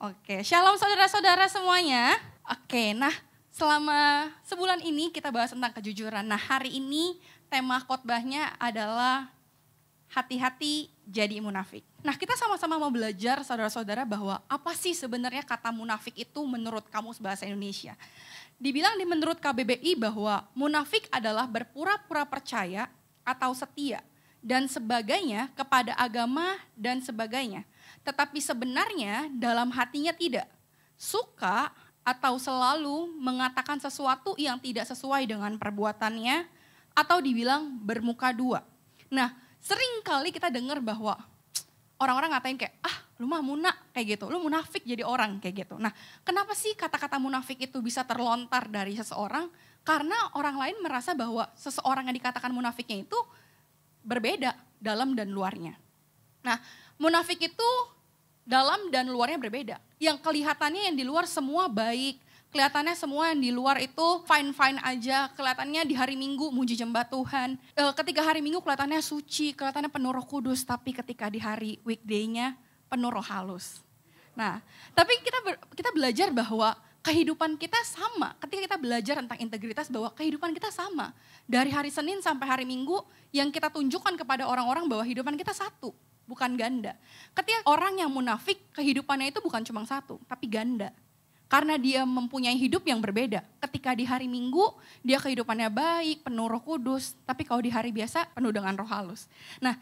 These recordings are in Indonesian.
Oke, shalom saudara-saudara semuanya. Oke, nah selama sebulan ini kita bahas tentang kejujuran. Nah hari ini tema khotbahnya adalah hati-hati jadi munafik. Nah kita sama-sama mau belajar saudara-saudara bahwa apa sih sebenarnya kata munafik itu menurut kamus bahasa Indonesia. Dibilang di menurut KBBI bahwa munafik adalah berpura-pura percaya atau setia dan sebagainya kepada agama dan sebagainya tetapi sebenarnya dalam hatinya tidak. Suka atau selalu mengatakan sesuatu yang tidak sesuai dengan perbuatannya atau dibilang bermuka dua. Nah, sering kali kita dengar bahwa orang-orang ngatain kayak, ah lu mah munak kayak gitu, lu munafik jadi orang, kayak gitu. Nah, kenapa sih kata-kata munafik itu bisa terlontar dari seseorang? Karena orang lain merasa bahwa seseorang yang dikatakan munafiknya itu berbeda dalam dan luarnya. Nah, Munafik itu dalam dan luarnya berbeda. Yang kelihatannya yang di luar semua baik, kelihatannya semua yang di luar itu fine-fine aja, kelihatannya di hari Minggu muji jembatan Tuhan. E, ketika hari Minggu kelihatannya suci, kelihatannya penuh roh kudus, tapi ketika di hari weekday-nya penuh roh halus. Nah, tapi kita ber, kita belajar bahwa kehidupan kita sama. Ketika kita belajar tentang integritas bahwa kehidupan kita sama. Dari hari Senin sampai hari Minggu yang kita tunjukkan kepada orang-orang bahwa kehidupan kita satu bukan ganda. Ketika orang yang munafik, kehidupannya itu bukan cuma satu, tapi ganda. Karena dia mempunyai hidup yang berbeda. Ketika di hari Minggu, dia kehidupannya baik, penuh roh kudus. Tapi kalau di hari biasa, penuh dengan roh halus. Nah,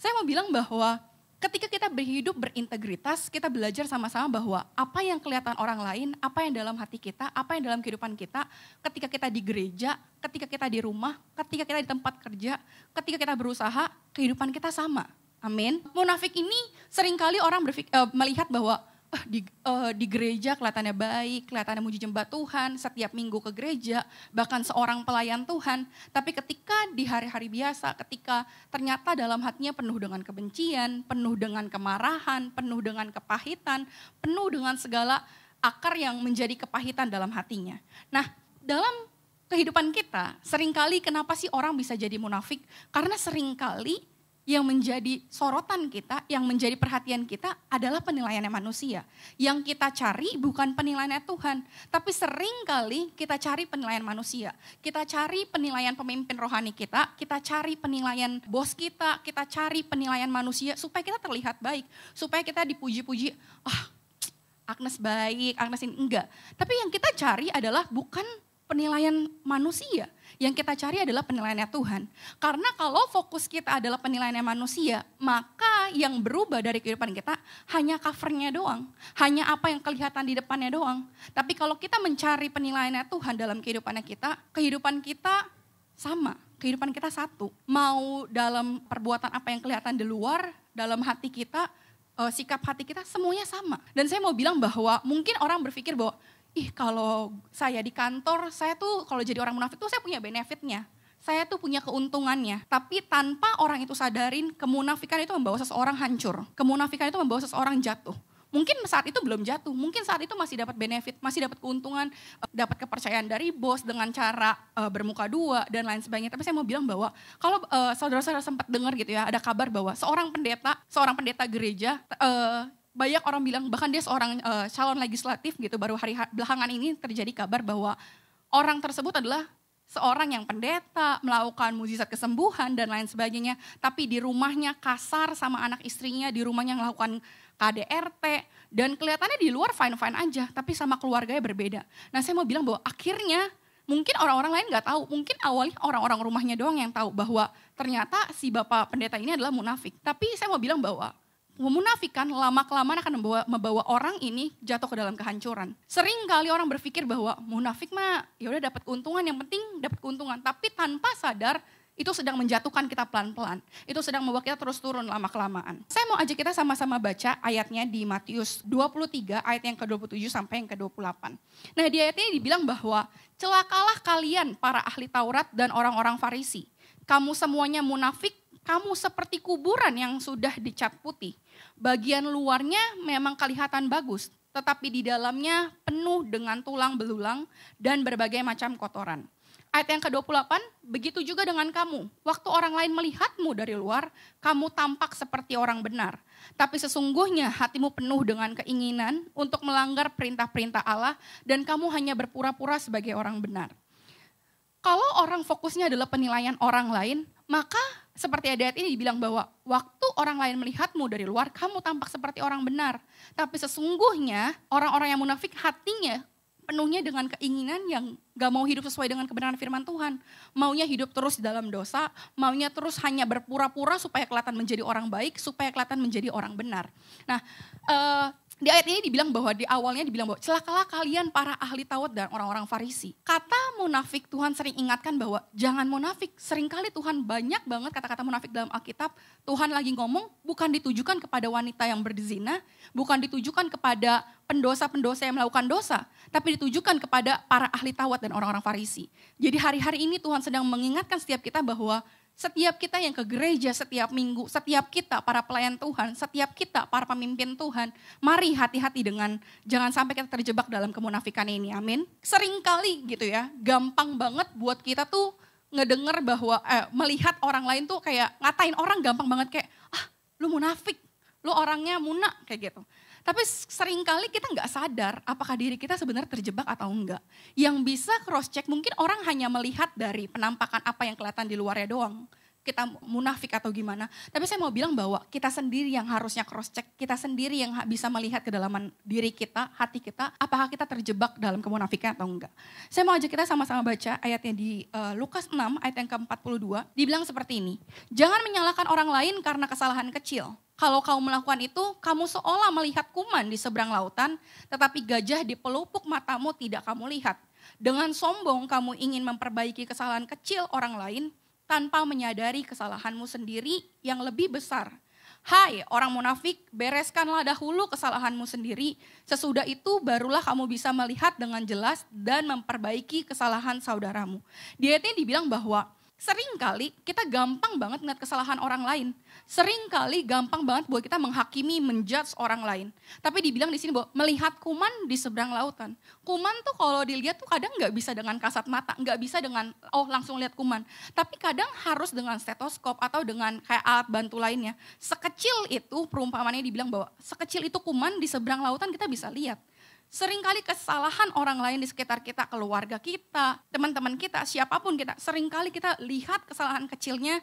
saya mau bilang bahwa ketika kita berhidup berintegritas, kita belajar sama-sama bahwa apa yang kelihatan orang lain, apa yang dalam hati kita, apa yang dalam kehidupan kita, ketika kita di gereja, ketika kita di rumah, ketika kita di tempat kerja, ketika kita berusaha, kehidupan kita sama Amin. Munafik ini seringkali orang berfik, uh, melihat bahwa uh, di, uh, di gereja kelihatannya baik, kelihatannya muji jembat Tuhan, setiap minggu ke gereja, bahkan seorang pelayan Tuhan. Tapi ketika di hari-hari biasa, ketika ternyata dalam hatinya penuh dengan kebencian, penuh dengan kemarahan, penuh dengan kepahitan, penuh dengan segala akar yang menjadi kepahitan dalam hatinya. Nah, dalam kehidupan kita, seringkali kenapa sih orang bisa jadi munafik? Karena seringkali yang menjadi sorotan kita, yang menjadi perhatian kita adalah penilaiannya manusia. Yang kita cari bukan penilaiannya Tuhan, tapi sering kali kita cari penilaian manusia. Kita cari penilaian pemimpin rohani kita, kita cari penilaian bos kita, kita cari penilaian manusia supaya kita terlihat baik, supaya kita dipuji-puji. Ah, Agnes baik, Agnes ini enggak. Tapi yang kita cari adalah bukan penilaian manusia. Yang kita cari adalah penilaiannya Tuhan. Karena kalau fokus kita adalah penilaiannya manusia, maka yang berubah dari kehidupan kita hanya covernya doang. Hanya apa yang kelihatan di depannya doang. Tapi kalau kita mencari penilaiannya Tuhan dalam kehidupannya kita, kehidupan kita sama. Kehidupan kita satu. Mau dalam perbuatan apa yang kelihatan di luar, dalam hati kita, eh, sikap hati kita semuanya sama. Dan saya mau bilang bahwa mungkin orang berpikir bahwa ih kalau saya di kantor, saya tuh kalau jadi orang munafik tuh saya punya benefitnya. Saya tuh punya keuntungannya. Tapi tanpa orang itu sadarin, kemunafikan itu membawa seseorang hancur. Kemunafikan itu membawa seseorang jatuh. Mungkin saat itu belum jatuh, mungkin saat itu masih dapat benefit, masih dapat keuntungan, eh, dapat kepercayaan dari bos dengan cara eh, bermuka dua dan lain sebagainya. Tapi saya mau bilang bahwa kalau eh, saudara-saudara sempat dengar gitu ya, ada kabar bahwa seorang pendeta, seorang pendeta gereja banyak orang bilang bahkan dia seorang uh, calon legislatif gitu baru hari belakangan ini terjadi kabar bahwa orang tersebut adalah seorang yang pendeta, melakukan mujizat kesembuhan dan lain sebagainya, tapi di rumahnya kasar sama anak istrinya, di rumahnya melakukan KDRT dan kelihatannya di luar fine-fine aja, tapi sama keluarganya berbeda. Nah, saya mau bilang bahwa akhirnya mungkin orang-orang lain nggak tahu, mungkin awalnya orang-orang rumahnya doang yang tahu bahwa ternyata si bapak pendeta ini adalah munafik. Tapi saya mau bilang bahwa memunafikan lama-kelamaan akan membawa, membawa orang ini jatuh ke dalam kehancuran. Sering kali orang berpikir bahwa munafik mah ya udah dapat keuntungan yang penting dapat keuntungan, tapi tanpa sadar itu sedang menjatuhkan kita pelan-pelan. Itu sedang membuat kita terus turun lama-kelamaan. Saya mau ajak kita sama-sama baca ayatnya di Matius 23 ayat yang ke-27 sampai yang ke-28. Nah di ayatnya dibilang bahwa celakalah kalian para ahli Taurat dan orang-orang Farisi. Kamu semuanya munafik kamu seperti kuburan yang sudah dicat putih. Bagian luarnya memang kelihatan bagus, tetapi di dalamnya penuh dengan tulang belulang dan berbagai macam kotoran. Ayat yang ke-28, begitu juga dengan kamu. Waktu orang lain melihatmu dari luar, kamu tampak seperti orang benar. Tapi sesungguhnya hatimu penuh dengan keinginan untuk melanggar perintah-perintah Allah dan kamu hanya berpura-pura sebagai orang benar kalau orang fokusnya adalah penilaian orang lain, maka seperti ayat ini dibilang bahwa waktu orang lain melihatmu dari luar, kamu tampak seperti orang benar. Tapi sesungguhnya orang-orang yang munafik hatinya penuhnya dengan keinginan yang gak mau hidup sesuai dengan kebenaran firman Tuhan. Maunya hidup terus di dalam dosa, maunya terus hanya berpura-pura supaya kelihatan menjadi orang baik, supaya kelihatan menjadi orang benar. Nah, uh, di ayat ini dibilang bahwa di awalnya dibilang bahwa celakalah kalian para ahli tawat dan orang-orang Farisi. Kata munafik Tuhan sering ingatkan bahwa jangan munafik. Seringkali Tuhan banyak banget kata-kata munafik dalam Alkitab. Tuhan lagi ngomong bukan ditujukan kepada wanita yang berzina, bukan ditujukan kepada pendosa-pendosa yang melakukan dosa, tapi ditujukan kepada para ahli tawat dan orang-orang Farisi. Jadi hari-hari ini Tuhan sedang mengingatkan setiap kita bahwa setiap kita yang ke gereja setiap minggu, setiap kita para pelayan Tuhan, setiap kita para pemimpin Tuhan, mari hati-hati dengan jangan sampai kita terjebak dalam kemunafikan ini. Amin. Seringkali gitu ya, gampang banget buat kita tuh ngedenger bahwa eh, melihat orang lain tuh kayak ngatain orang gampang banget kayak ah lu munafik, lu orangnya munak kayak gitu. Tapi seringkali kita nggak sadar apakah diri kita sebenarnya terjebak atau enggak. Yang bisa cross check mungkin orang hanya melihat dari penampakan apa yang kelihatan di luarnya doang kita munafik atau gimana. Tapi saya mau bilang bahwa kita sendiri yang harusnya cross check, kita sendiri yang bisa melihat kedalaman diri kita, hati kita, apakah kita terjebak dalam kemunafikan atau enggak. Saya mau ajak kita sama-sama baca ayatnya di uh, Lukas 6 ayat yang ke-42. Dibilang seperti ini. Jangan menyalahkan orang lain karena kesalahan kecil. Kalau kau melakukan itu, kamu seolah melihat kuman di seberang lautan, tetapi gajah di pelupuk matamu tidak kamu lihat. Dengan sombong kamu ingin memperbaiki kesalahan kecil orang lain, tanpa menyadari kesalahanmu sendiri yang lebih besar. Hai orang munafik, bereskanlah dahulu kesalahanmu sendiri. Sesudah itu barulah kamu bisa melihat dengan jelas dan memperbaiki kesalahan saudaramu. Dia ini dibilang bahwa Sering kali kita gampang banget ngeliat kesalahan orang lain. Sering kali gampang banget buat kita menghakimi, menjudge orang lain. Tapi dibilang di sini bahwa melihat kuman di seberang lautan. Kuman tuh kalau dilihat tuh kadang nggak bisa dengan kasat mata, nggak bisa dengan oh langsung lihat kuman. Tapi kadang harus dengan stetoskop atau dengan kayak alat bantu lainnya. Sekecil itu perumpamannya dibilang bahwa sekecil itu kuman di seberang lautan kita bisa lihat. Seringkali kesalahan orang lain di sekitar kita, keluarga kita, teman-teman kita, siapapun kita, seringkali kita lihat kesalahan kecilnya,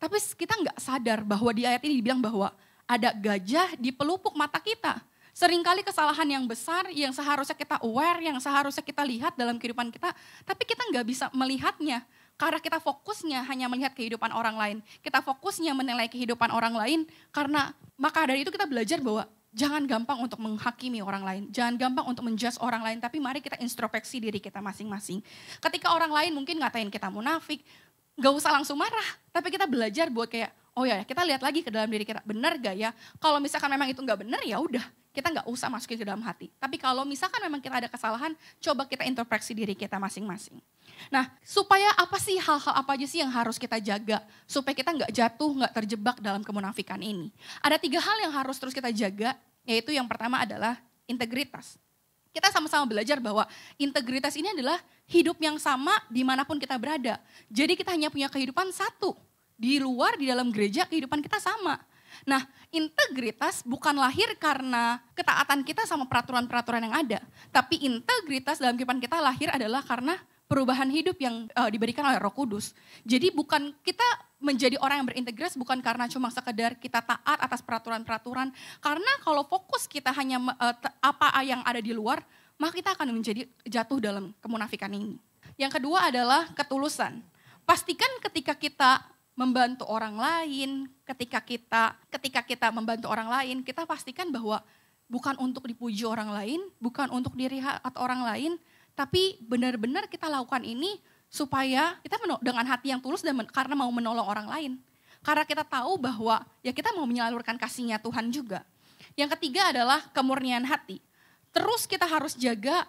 tapi kita nggak sadar bahwa di ayat ini dibilang bahwa ada gajah di pelupuk mata kita. Seringkali kesalahan yang besar, yang seharusnya kita aware, yang seharusnya kita lihat dalam kehidupan kita, tapi kita nggak bisa melihatnya. Karena kita fokusnya hanya melihat kehidupan orang lain. Kita fokusnya menilai kehidupan orang lain, karena maka dari itu kita belajar bahwa Jangan gampang untuk menghakimi orang lain, jangan gampang untuk menjudge orang lain, tapi mari kita introspeksi diri kita masing-masing. Ketika orang lain mungkin ngatain kita munafik, gak usah langsung marah, tapi kita belajar buat kayak, oh ya kita lihat lagi ke dalam diri kita, benar gak ya? Kalau misalkan memang itu gak benar ya udah, kita nggak usah masukin ke dalam hati. Tapi kalau misalkan memang kita ada kesalahan, coba kita introspeksi diri kita masing-masing. Nah, supaya apa sih hal-hal apa aja sih yang harus kita jaga supaya kita nggak jatuh, nggak terjebak dalam kemunafikan ini? Ada tiga hal yang harus terus kita jaga, yaitu yang pertama adalah integritas. Kita sama-sama belajar bahwa integritas ini adalah hidup yang sama dimanapun kita berada. Jadi kita hanya punya kehidupan satu, di luar, di dalam gereja kehidupan kita sama. Nah, integritas bukan lahir karena ketaatan kita sama peraturan-peraturan yang ada, tapi integritas dalam kehidupan kita lahir adalah karena perubahan hidup yang uh, diberikan oleh Roh Kudus. Jadi bukan kita menjadi orang yang berintegritas bukan karena cuma sekedar kita taat atas peraturan-peraturan, karena kalau fokus kita hanya uh, apa yang ada di luar, maka kita akan menjadi jatuh dalam kemunafikan ini. Yang kedua adalah ketulusan. Pastikan ketika kita membantu orang lain, ketika kita ketika kita membantu orang lain, kita pastikan bahwa bukan untuk dipuji orang lain, bukan untuk diri atau orang lain, tapi benar-benar kita lakukan ini supaya kita dengan hati yang tulus dan men karena mau menolong orang lain. Karena kita tahu bahwa ya kita mau menyalurkan kasihnya Tuhan juga. Yang ketiga adalah kemurnian hati. Terus kita harus jaga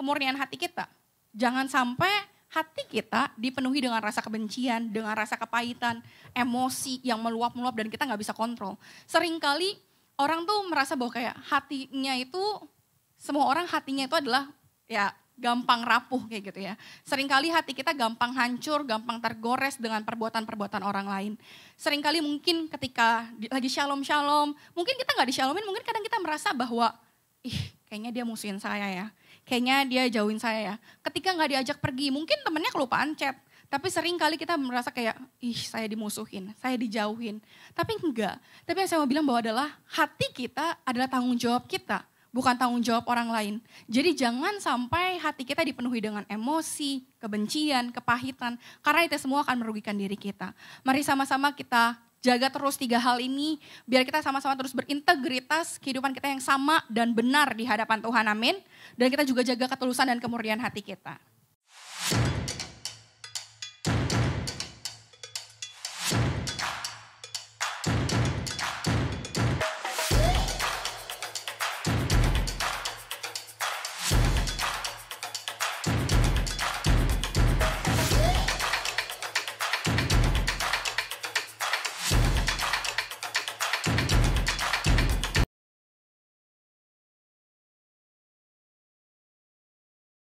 kemurnian hati kita. Jangan sampai hati kita dipenuhi dengan rasa kebencian, dengan rasa kepahitan, emosi yang meluap-meluap dan kita nggak bisa kontrol. Seringkali orang tuh merasa bahwa kayak hatinya itu, semua orang hatinya itu adalah ya gampang rapuh kayak gitu ya. Seringkali hati kita gampang hancur, gampang tergores dengan perbuatan-perbuatan orang lain. Seringkali mungkin ketika lagi shalom-shalom, mungkin kita nggak dishalomin, mungkin kadang kita merasa bahwa kayaknya dia musuhin saya ya. Kayaknya dia jauhin saya ya. Ketika nggak diajak pergi, mungkin temennya kelupaan chat. Tapi sering kali kita merasa kayak, ih saya dimusuhin, saya dijauhin. Tapi enggak. Tapi yang saya mau bilang bahwa adalah hati kita adalah tanggung jawab kita. Bukan tanggung jawab orang lain. Jadi jangan sampai hati kita dipenuhi dengan emosi, kebencian, kepahitan. Karena itu semua akan merugikan diri kita. Mari sama-sama kita jaga terus tiga hal ini biar kita sama-sama terus berintegritas kehidupan kita yang sama dan benar di hadapan Tuhan. Amin. Dan kita juga jaga ketulusan dan kemurnian hati kita.